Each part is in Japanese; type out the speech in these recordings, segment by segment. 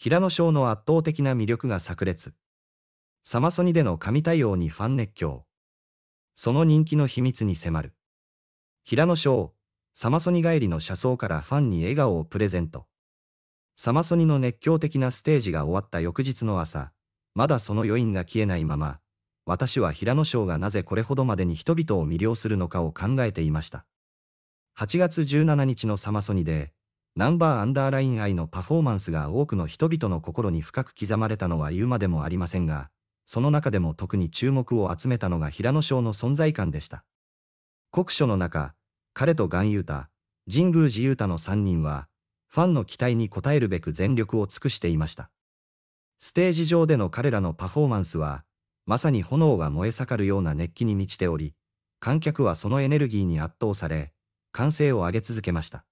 平野翔の圧倒的な魅力が炸裂。サマソニでの神対応にファン熱狂。その人気の秘密に迫る。平野翔、サマソニ帰りの車窓からファンに笑顔をプレゼント。サマソニの熱狂的なステージが終わった翌日の朝、まだその余韻が消えないまま、私は平野翔がなぜこれほどまでに人々を魅了するのかを考えていました。8月17日のサマソニで、ナンバーアンダーライン愛のパフォーマンスが多くの人々の心に深く刻まれたのは言うまでもありませんが、その中でも特に注目を集めたのが平野翔の存在感でした。国書の中、彼と岩優太、神宮寺優太の3人は、ファンの期待に応えるべく全力を尽くしていました。ステージ上での彼らのパフォーマンスは、まさに炎が燃え盛るような熱気に満ちており、観客はそのエネルギーに圧倒され、歓声を上げ続けました。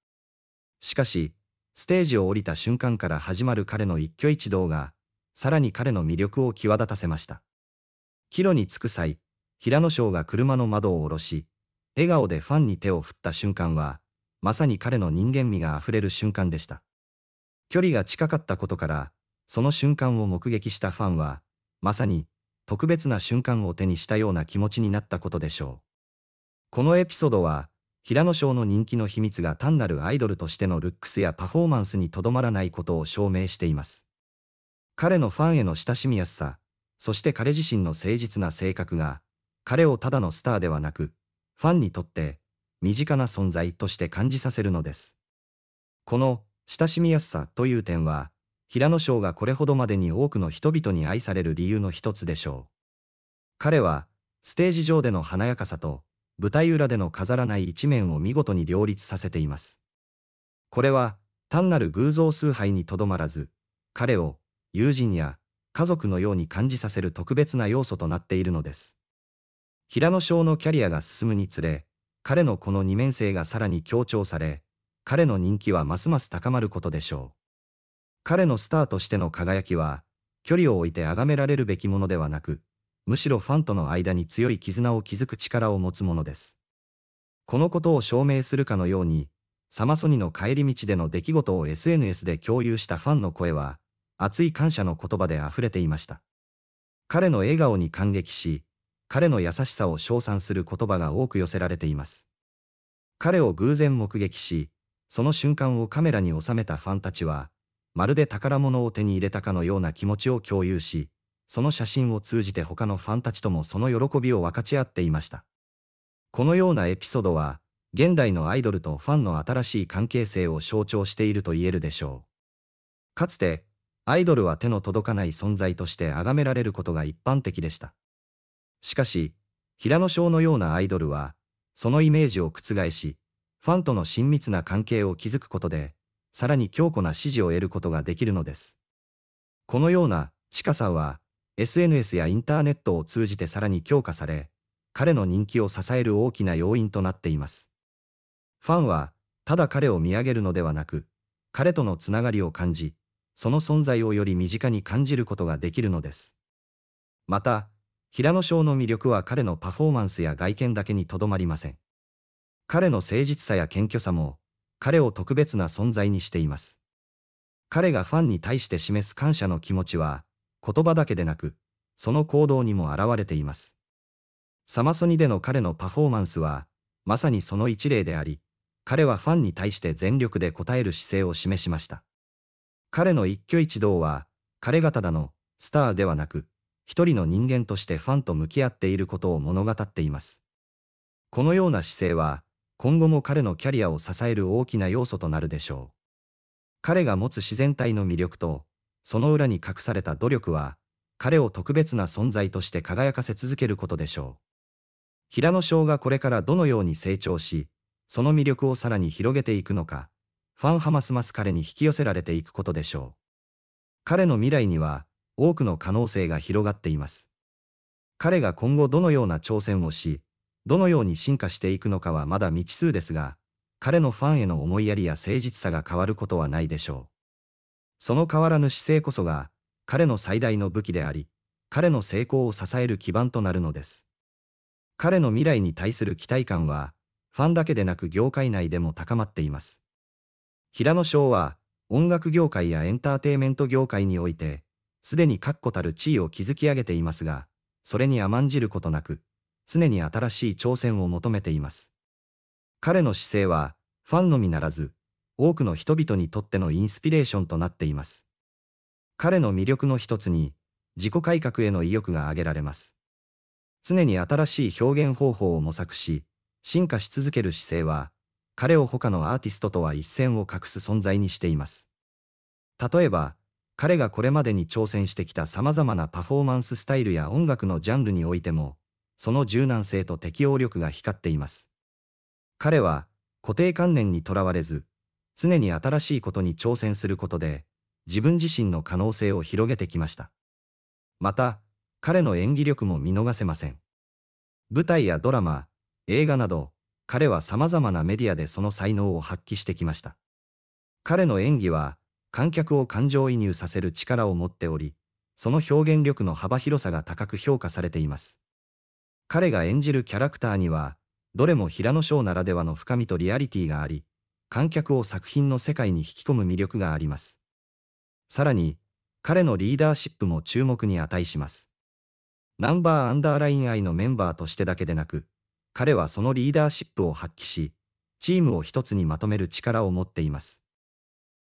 しかし、ステージを降りた瞬間から始まる彼の一挙一動が、さらに彼の魅力を際立たせました。帰路に着く際、平野翔が車の窓を下ろし、笑顔でファンに手を振った瞬間は、まさに彼の人間味が溢れる瞬間でした。距離が近かったことから、その瞬間を目撃したファンは、まさに、特別な瞬間を手にしたような気持ちになったことでしょう。このエピソードは、平野翔の人気の秘密が単なるアイドルとしてのルックスやパフォーマンスにとどまらないことを証明しています。彼のファンへの親しみやすさ、そして彼自身の誠実な性格が、彼をただのスターではなく、ファンにとって身近な存在として感じさせるのです。この親しみやすさという点は、平野翔がこれほどまでに多くの人々に愛される理由の一つでしょう。彼は、ステージ上での華やかさと、舞台裏での飾らない一面を見事に両立させています。これは、単なる偶像崇拝にとどまらず、彼を友人や家族のように感じさせる特別な要素となっているのです。平野翔のキャリアが進むにつれ、彼のこの二面性がさらに強調され、彼の人気はますます高まることでしょう。彼のスターとしての輝きは、距離を置いて崇められるべきものではなく、むしろファンとの間に強い絆を築く力を持つものです。このことを証明するかのように、サマソニの帰り道での出来事を SNS で共有したファンの声は、熱い感謝の言葉で溢れていました。彼の笑顔に感激し、彼の優しさを称賛する言葉が多く寄せられています。彼を偶然目撃し、その瞬間をカメラに収めたファンたちは、まるで宝物を手に入れたかのような気持ちを共有し、その写真を通じて他のファンたちともその喜びを分かち合っていました。このようなエピソードは、現代のアイドルとファンの新しい関係性を象徴していると言えるでしょう。かつて、アイドルは手の届かない存在として崇められることが一般的でした。しかし、平野翔のようなアイドルは、そのイメージを覆し、ファンとの親密な関係を築くことで、さらに強固な支持を得ることができるのです。このような、近さは、SNS やインターネットを通じてさらに強化され、彼の人気を支える大きな要因となっています。ファンは、ただ彼を見上げるのではなく、彼とのつながりを感じ、その存在をより身近に感じることができるのです。また、平野翔の魅力は彼のパフォーマンスや外見だけにとどまりません。彼の誠実さや謙虚さも、彼を特別な存在にしています。彼がファンに対して示す感謝の気持ちは、言葉だけでなく、その行動にも現れています。サマソニでの彼のパフォーマンスは、まさにその一例であり、彼はファンに対して全力で応える姿勢を示しました。彼の一挙一動は、彼がただのスターではなく、一人の人間としてファンと向き合っていることを物語っています。このような姿勢は、今後も彼のキャリアを支える大きな要素となるでしょう。彼が持つ自然体の魅力と、その裏に隠された努力は、彼を特別な存在として輝かせ続けることでしょう。平野翔がこれからどのように成長し、その魅力をさらに広げていくのか、ファンはますます彼に引き寄せられていくことでしょう。彼の未来には、多くの可能性が広がっています。彼が今後どのような挑戦をし、どのように進化していくのかはまだ未知数ですが、彼のファンへの思いやりや誠実さが変わることはないでしょう。その変わらぬ姿勢こそが、彼の最大の武器であり、彼の成功を支える基盤となるのです。彼の未来に対する期待感は、ファンだけでなく業界内でも高まっています。平野翔は、音楽業界やエンターテイメント業界において、すでに確固たる地位を築き上げていますが、それに甘んじることなく、常に新しい挑戦を求めています。彼の姿勢は、ファンのみならず、多くの人々にとってのインスピレーションとなっています。彼の魅力の一つに、自己改革への意欲が挙げられます。常に新しい表現方法を模索し、進化し続ける姿勢は、彼を他のアーティストとは一線を画す存在にしています。例えば、彼がこれまでに挑戦してきた様々なパフォーマンススタイルや音楽のジャンルにおいても、その柔軟性と適応力が光っています。彼は、固定観念にとらわれず、常に新しいことに挑戦することで、自分自身の可能性を広げてきました。また、彼の演技力も見逃せません。舞台やドラマ、映画など、彼は様々なメディアでその才能を発揮してきました。彼の演技は、観客を感情移入させる力を持っており、その表現力の幅広さが高く評価されています。彼が演じるキャラクターには、どれも平野翔ならではの深みとリアリティがあり、観客を作品の世界に引き込む魅力があります。さらに、彼のリーダーシップも注目に値します。ナンバーアンダーライン愛のメンバーとしてだけでなく、彼はそのリーダーシップを発揮し、チームを一つにまとめる力を持っています。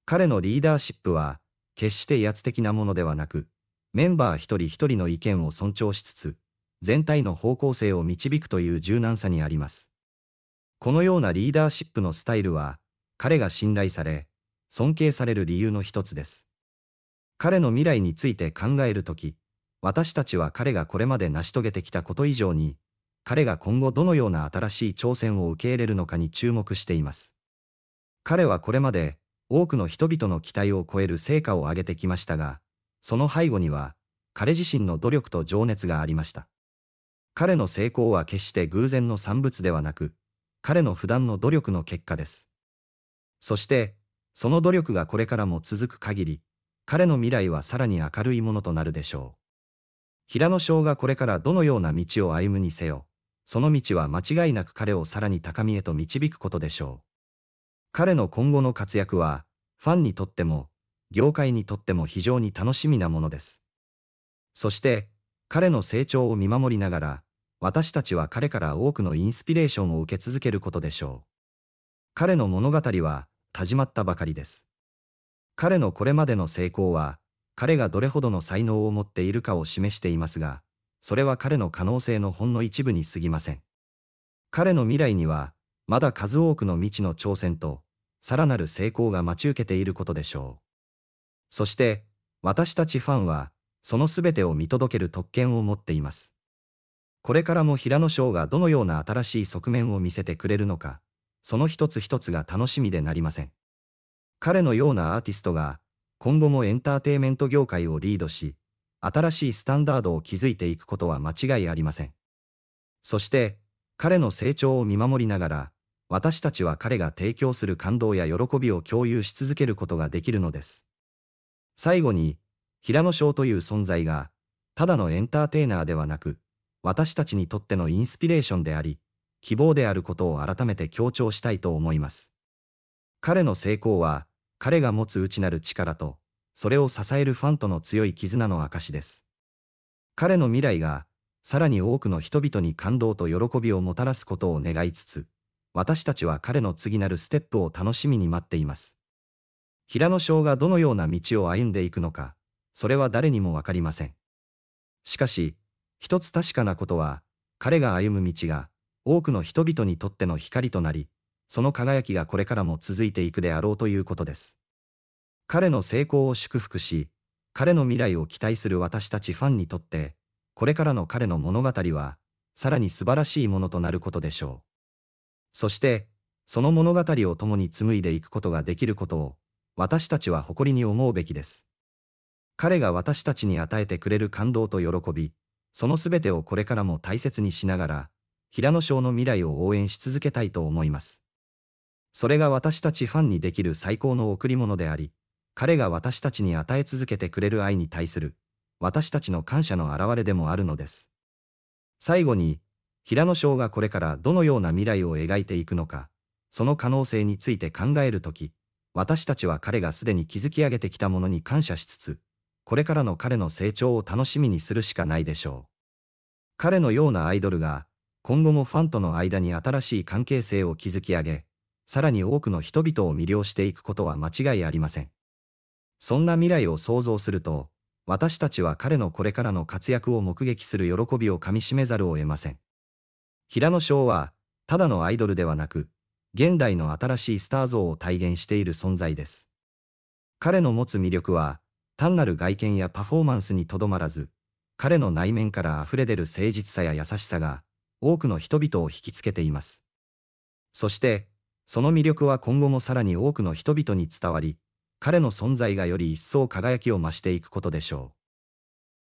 彼のリーダーシップは、決して威圧的なものではなく、メンバー一人一人の意見を尊重しつつ、全体の方向性を導くという柔軟さにあります。このようなリーダーシップのスタイルは、彼が信頼され、尊敬される理由の一つです。彼の未来について考えるとき、私たちは彼がこれまで成し遂げてきたこと以上に、彼が今後どのような新しい挑戦を受け入れるのかに注目しています。彼はこれまで多くの人々の期待を超える成果を上げてきましたが、その背後には彼自身の努力と情熱がありました。彼の成功は決して偶然の産物ではなく、彼の普段の努力の結果です。そして、その努力がこれからも続く限り、彼の未来はさらに明るいものとなるでしょう。平野翔がこれからどのような道を歩むにせよ、その道は間違いなく彼をさらに高みへと導くことでしょう。彼の今後の活躍は、ファンにとっても、業界にとっても非常に楽しみなものです。そして、彼の成長を見守りながら、私たちは彼から多くのインスピレーションを受け続けることでしょう。彼の物語は、始まったばかりです。彼のこれまでの成功は、彼がどれほどの才能を持っているかを示していますが、それは彼の可能性のほんの一部に過ぎません。彼の未来には、まだ数多くの未知の挑戦と、さらなる成功が待ち受けていることでしょう。そして、私たちファンは、その全てを見届ける特権を持っています。これからも平野翔がどのような新しい側面を見せてくれるのか、その一つ一つが楽しみでなりません。彼のようなアーティストが、今後もエンターテイメント業界をリードし、新しいスタンダードを築いていくことは間違いありません。そして、彼の成長を見守りながら、私たちは彼が提供する感動や喜びを共有し続けることができるのです。最後に、平野翔という存在が、ただのエンターテイナーではなく、私たちにとってのインスピレーションであり、希望であることを改めて強調したいと思います。彼の成功は、彼が持つ内なる力と、それを支えるファンとの強い絆の証です。彼の未来が、さらに多くの人々に感動と喜びをもたらすことを願いつつ、私たちは彼の次なるステップを楽しみに待っています。平野翔がどのような道を歩んでいくのか、それは誰にもわかりません。しかし、一つ確かなことは、彼が歩む道が、多くの人々にとっての光となり、その輝きがこれからも続いていくであろうということです。彼の成功を祝福し、彼の未来を期待する私たちファンにとって、これからの彼の物語は、さらに素晴らしいものとなることでしょう。そして、その物語を共に紡いでいくことができることを、私たちは誇りに思うべきです。彼が私たちに与えてくれる感動と喜び、その全てをこれからも大切にしながら、平野省の未来を応援し続けたいと思います。それが私たちファンにできる最高の贈り物であり、彼が私たちに与え続けてくれる愛に対する、私たちの感謝の表れでもあるのです。最後に、平野翔がこれからどのような未来を描いていくのか、その可能性について考えるとき、私たちは彼がすでに築き上げてきたものに感謝しつつ、これからの彼の成長を楽しみにするしかないでしょう。彼のようなアイドルが今後もファンとの間に新しい関係性を築き上げ、さらに多くの人々を魅了していくことは間違いありません。そんな未来を想像すると、私たちは彼のこれからの活躍を目撃する喜びをかみしめざるを得ません。平野翔は、ただのアイドルではなく、現代の新しいスター像を体現している存在です。彼の持つ魅力は、単なる外見やパフォーマンスにとどまらず、彼の内面から溢れ出る誠実さや優しさが、多くの人々を引きつけています。そして、その魅力は今後もさらに多くの人々に伝わり、彼の存在がより一層輝きを増していくことでしょう。